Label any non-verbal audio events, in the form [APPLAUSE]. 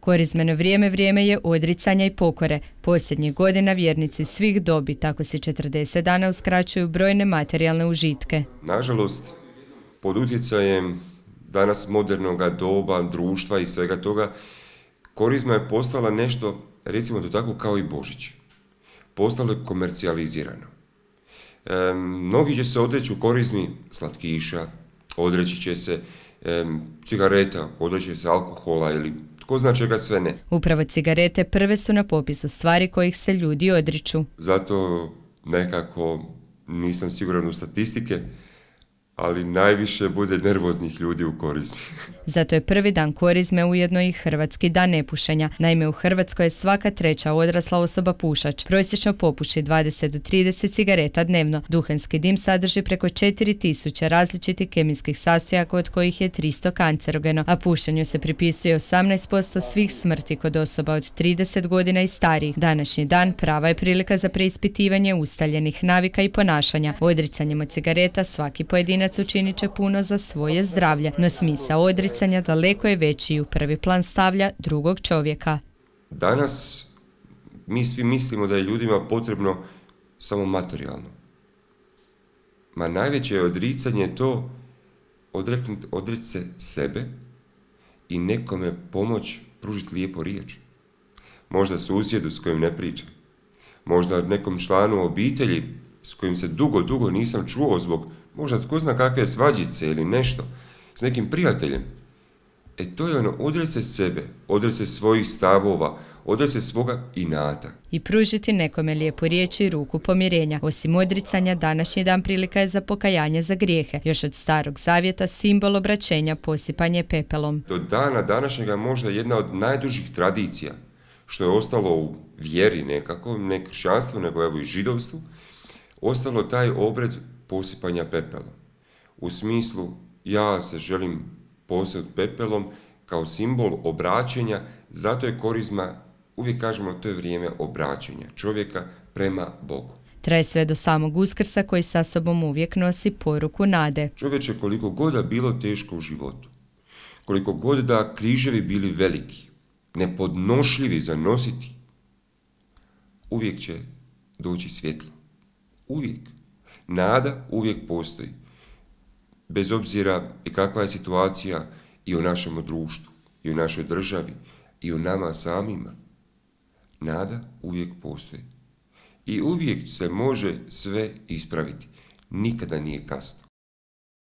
Korizmeno vrijeme vrijeme je odricanja i pokore. Posljednjih godina vjernici svih dobi tako se 40 dana uskraćuju brojne materijalne užitke. Nažalost, pod utjecajem danas modernoga doba, društva i svega toga, korizma je postala nešto, recimo to tako, kao i Božić. Postalo je komercijalizirano. mnogi će se odreći u korizmi slatkiša, odreći će se cigareta, odreći će se alkohola ili ko zna čega sve ne. Upravo cigarete prve su na popisu stvari kojih se ljudi odriču. Zato nekako nisam siguran u statistike, ali najviše bude nervoznih ljudi u korizmi. [LAUGHS] Zato je prvi dan korizme ujedno i Hrvatski dan nepušenja. Naime, u Hrvatskoj je svaka treća odrasla osoba pušač. Prosječno popuši 20 do 30 cigareta dnevno. Duhanski dim sadrži preko 4000 različitih kemijskih sastojaka od kojih je 300 kancerogeno, a pušenju se pripisuje 18% svih smrti kod osoba od 30 godina i starijih. Današnji dan prava je prilika za preispitivanje ustaljenih navika i ponašanja. Odricanjem od cigareta svaki pojedinac odricanjac učinit će puno za svoje zdravlje, no smisa odricanja daleko je veći i u prvi plan stavlja drugog čovjeka. Danas mi svi mislimo da je ljudima potrebno samo materijalno. Ma najveće je odricanje to odreći se sebe i nekome pomoć pružiti lijepo riječ. Možda susjedu s kojim ne pričam. Možda nekom članu obitelji s kojim se dugo, dugo nisam čuo zbog možda tko zna kakve svađice ili nešto, s nekim prijateljem. E to je ono, odreći sebe, odreći svojih stavova, odreći svoga inata. I pružiti nekome lijepu riječ i ruku pomirenja. Osim odricanja, današnji dan prilika je za pokajanje za grijehe. Još od starog zavjeta simbol obraćenja posipanje pepelom. Do dana današnjega možda jedna od najdužih tradicija što je ostalo u vjeri nekako, ne kršćanstvu, nego evo i židovstvu, ostalo taj obred posipanja pepela. U smislu ja se želim posjet pepelom kao simbol obraćenja, zato je korizma, uvijek kažemo to je vrijeme obraćenja čovjeka prema Bogu. Traje sve do samog uskrsa koji sa sobom uvijek nosi poruku nade. Čovječe, koliko god da bilo teško u životu, koliko god da križevi bili veliki, nepodnošljivi za nositi, uvijek će doći svjetlo. Uvijek nada uvijek postoji. Bez obzira i kakva je situacija i u našem društvu, i u našoj državi, i u nama samima, nada uvijek postoji. I uvijek se može sve ispraviti. Nikada nije kasno.